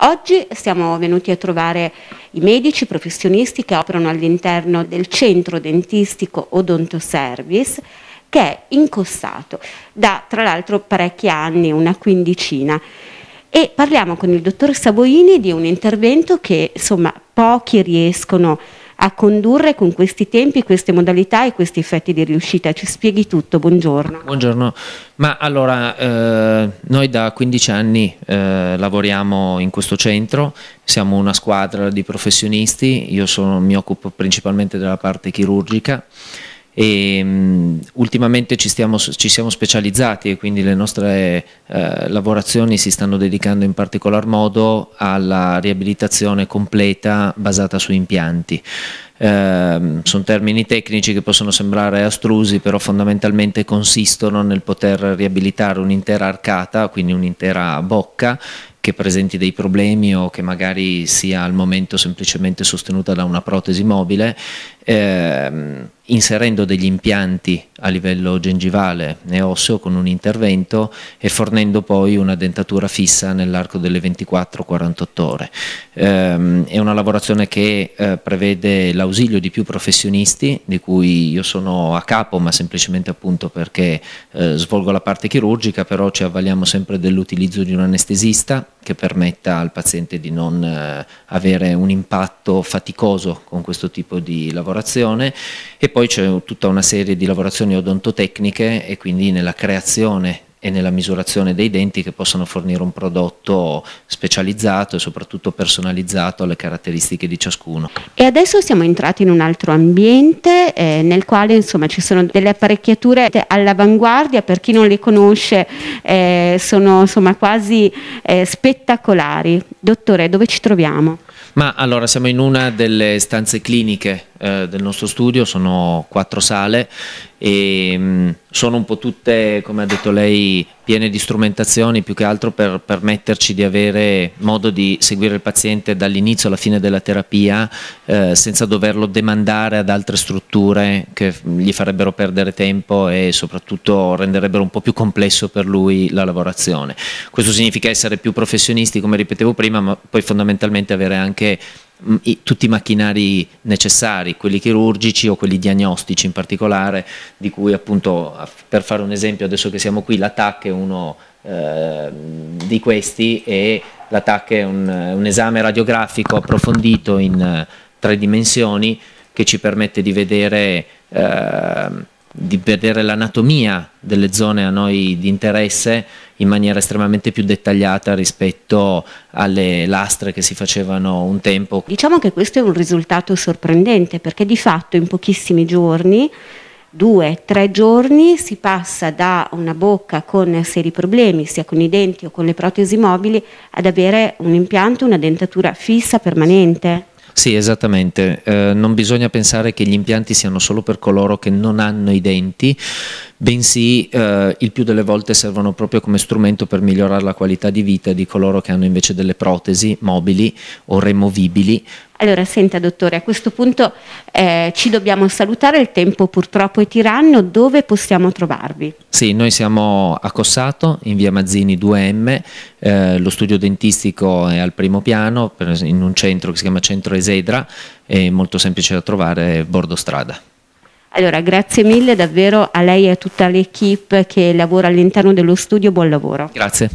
Oggi siamo venuti a trovare i medici professionisti che operano all'interno del centro dentistico Odonto Service che è incossato da tra l'altro parecchi anni, una quindicina. E parliamo con il dottor Saboini di un intervento che insomma pochi riescono a a condurre con questi tempi, queste modalità e questi effetti di riuscita. Ci spieghi tutto, buongiorno. Buongiorno, ma allora eh, noi da 15 anni eh, lavoriamo in questo centro, siamo una squadra di professionisti, io sono, mi occupo principalmente della parte chirurgica e, um, ultimamente ci, stiamo, ci, siamo specializzati e quindi le nostre eh, lavorazioni si stanno dedicando in particolar modo alla riabilitazione completa basata su impianti. Eh, sono termini tecnici che possono sembrare astrusi, però fondamentalmente consistono nel poter riabilitare un'intera arcata, quindi un'intera bocca, che presenti dei problemi o che magari sia al momento semplicemente sostenuta da una protesi mobile, ehm, inserendo degli impianti a livello gengivale e osseo con un intervento e fornendo poi una dentatura fissa nell'arco delle 24-48 ore. Ehm, è una lavorazione che eh, prevede l'ausilio di più professionisti, di cui io sono a capo, ma semplicemente appunto perché eh, svolgo la parte chirurgica, però ci avvaliamo sempre dell'utilizzo di un anestesista che permetta al paziente di non eh, avere un impatto faticoso con questo tipo di lavorazione e poi c'è tutta una serie di lavorazioni odontotecniche e quindi nella creazione e nella misurazione dei denti che possano fornire un prodotto specializzato e soprattutto personalizzato alle caratteristiche di ciascuno. E adesso siamo entrati in un altro ambiente eh, nel quale insomma, ci sono delle apparecchiature all'avanguardia, per chi non le conosce eh, sono insomma, quasi eh, spettacolari. Dottore, dove ci troviamo? Ma allora siamo in una delle stanze cliniche eh, del nostro studio, sono quattro sale e mh, mm, sono un po' tutte, come ha detto lei, piene di strumentazioni più che altro per permetterci di avere modo di seguire il paziente dall'inizio alla fine della terapia eh, senza doverlo demandare ad altre strutture che gli farebbero perdere tempo e soprattutto renderebbero un po' più complesso per lui la lavorazione. Questo significa essere più professionisti come ripetevo prima ma poi fondamentalmente avere anche mm, i, tutti i macchinari necessari, quelli chirurgici o quelli diagnostici in particolare, di cui appunto per fare un esempio adesso che siamo qui la TAC è uno eh, di questi e l'ATAC è un, un, esame radiografico approfondito in eh, tre dimensioni che ci permette di vedere, eh, vedere l'anatomia delle zone a noi di interesse in maniera estremamente più dettagliata rispetto alle lastre che si facevano un tempo. Diciamo che questo è un risultato sorprendente perché di fatto in pochissimi giorni due, tre giorni si passa da una bocca con seri problemi, sia con i denti o con le protesi mobili, ad avere un impianto, una dentatura fissa, permanente. Sì, esattamente. Eh, non bisogna pensare che gli impianti siano solo per coloro che non hanno i denti, bensì eh, il più delle volte servono proprio come strumento per migliorare la qualità di vita di coloro che hanno invece delle protesi mobili o removibili allora, senta dottore, a questo punto eh, ci dobbiamo salutare, il tempo purtroppo è tiranno, dove possiamo trovarvi? Sì, noi siamo a Cossato, in via Mazzini 2M, eh, lo studio dentistico è al primo piano, in un centro che si chiama Centro Esedra, è molto semplice da trovare, bordo strada. Allora, grazie mille davvero a lei e a tutta l'equipe che lavora all'interno dello studio, buon lavoro. Grazie.